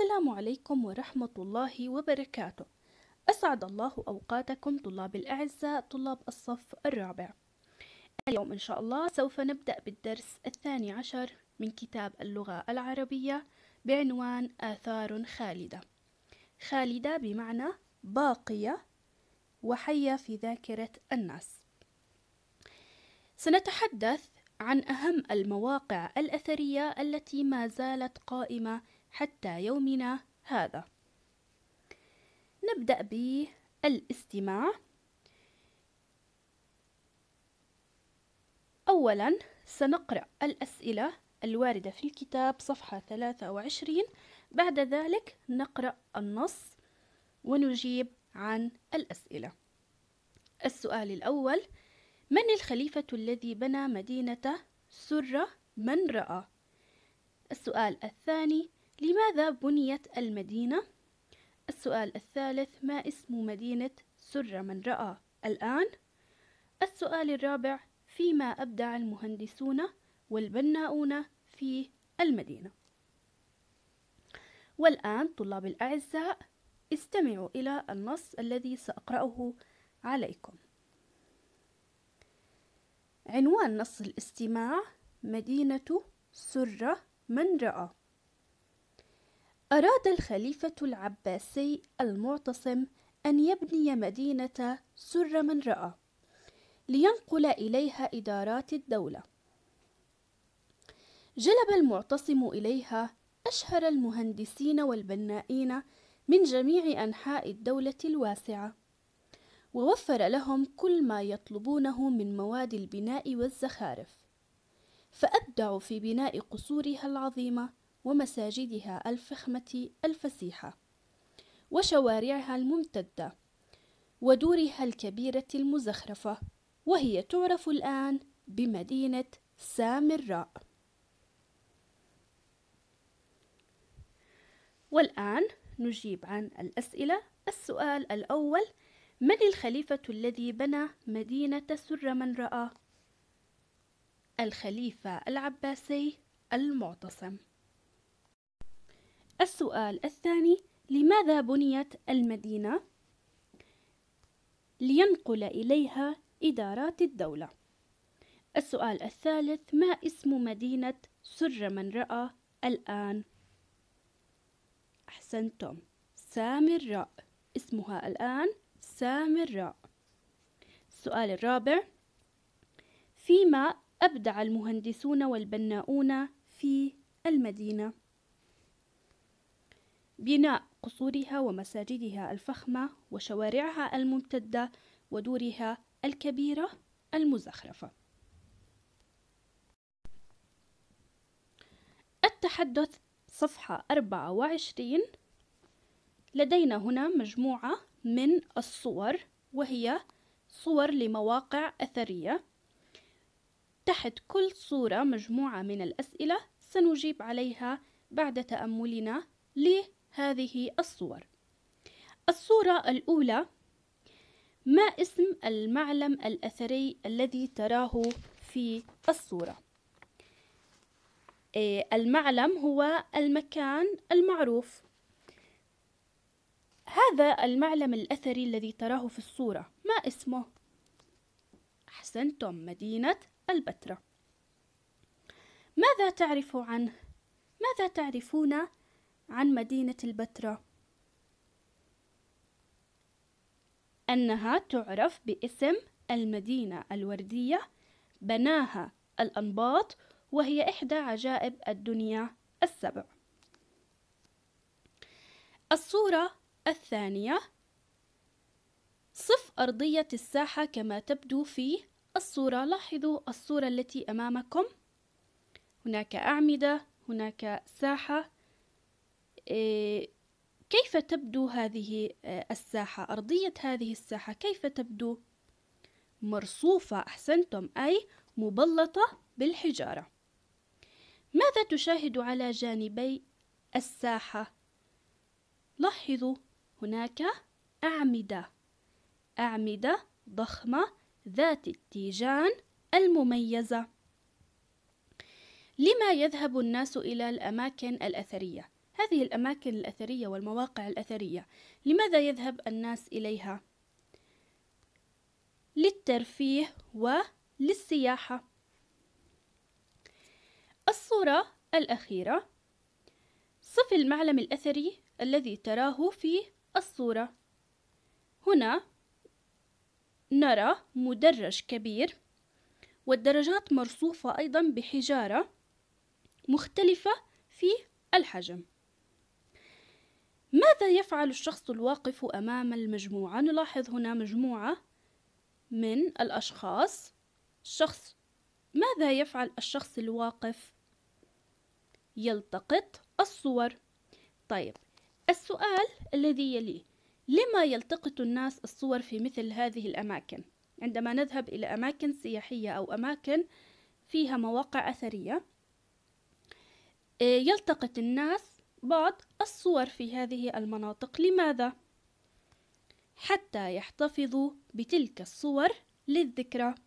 السلام عليكم ورحمة الله وبركاته أسعد الله أوقاتكم طلاب الأعزاء طلاب الصف الرابع اليوم إن شاء الله سوف نبدأ بالدرس الثاني عشر من كتاب اللغة العربية بعنوان آثار خالدة خالدة بمعنى باقية وحية في ذاكرة الناس سنتحدث عن أهم المواقع الأثرية التي ما زالت قائمة حتى يومنا هذا نبدأ بالاستماع أولا سنقرأ الأسئلة الواردة في الكتاب صفحة 23 بعد ذلك نقرأ النص ونجيب عن الأسئلة السؤال الأول من الخليفة الذي بنى مدينة سرة من رأى؟ السؤال الثاني لماذا بنيت المدينة؟ السؤال الثالث ما اسم مدينة سر من رأى الآن؟ السؤال الرابع فيما أبدع المهندسون والبناؤون في المدينة والآن طلاب الأعزاء استمعوا إلى النص الذي سأقرأه عليكم عنوان نص الاستماع مدينة سر من رأى أراد الخليفة العباسي المعتصم أن يبني مدينة سر من رأى لينقل إليها إدارات الدولة جلب المعتصم إليها أشهر المهندسين والبنائين من جميع أنحاء الدولة الواسعة ووفر لهم كل ما يطلبونه من مواد البناء والزخارف فأبدعوا في بناء قصورها العظيمة ومساجدها الفخمة الفسيحة وشوارعها الممتدة ودورها الكبيرة المزخرفة وهي تعرف الآن بمدينة سامراء والآن نجيب عن الأسئلة السؤال الأول من الخليفة الذي بنى مدينة سر من رأى؟ الخليفة العباسي المعتصم السؤال الثاني لماذا بنيت المدينة؟ لينقل إليها إدارات الدولة السؤال الثالث ما اسم مدينة سر من رأى الآن؟ أحسنتم سامراء اسمها الآن سامراء السؤال الرابع فيما أبدع المهندسون والبناؤون في المدينة بناء قصورها ومساجدها الفخمة وشوارعها الممتدة ودورها الكبيرة المزخرفة. التحدث صفحة 24 لدينا هنا مجموعة من الصور وهي صور لمواقع أثرية تحت كل صورة مجموعة من الأسئلة سنجيب عليها بعد تأملنا ليه هذه الصور الصورة الأولى ما اسم المعلم الأثري الذي تراه في الصورة؟ إيه، المعلم هو المكان المعروف هذا المعلم الأثري الذي تراه في الصورة ما اسمه؟ أحسنتم مدينة البتراء ماذا تعرف عنه؟ ماذا تعرفون عن مدينة البتراء أنها تعرف باسم المدينة الوردية بناها الأنباط وهي إحدى عجائب الدنيا السبع الصورة الثانية صف أرضية الساحة كما تبدو في الصورة لاحظوا الصورة التي أمامكم هناك أعمدة هناك ساحة آه، كيف تبدو هذه آه، الساحة أرضية هذه الساحة كيف تبدو مرصوفة أحسنتم أي مبلطة بالحجارة ماذا تشاهد على جانبي الساحة لاحظوا هناك أعمدة أعمدة ضخمة ذات التيجان المميزة لما يذهب الناس إلى الأماكن الأثرية هذه الأماكن الأثرية والمواقع الأثرية لماذا يذهب الناس إليها؟ للترفيه وللسياحة الصورة الأخيرة صف المعلم الأثري الذي تراه في الصورة هنا نرى مدرج كبير والدرجات مرصوفة أيضا بحجارة مختلفة في الحجم ماذا يفعل الشخص الواقف أمام المجموعة؟ نلاحظ هنا مجموعة من الأشخاص شخص ماذا يفعل الشخص الواقف؟ يلتقط الصور طيب السؤال الذي يليه لما يلتقط الناس الصور في مثل هذه الأماكن؟ عندما نذهب إلى أماكن سياحية أو أماكن فيها مواقع أثرية إيه، يلتقط الناس بعض الصور في هذه المناطق لماذا؟ حتى يحتفظوا بتلك الصور للذكرى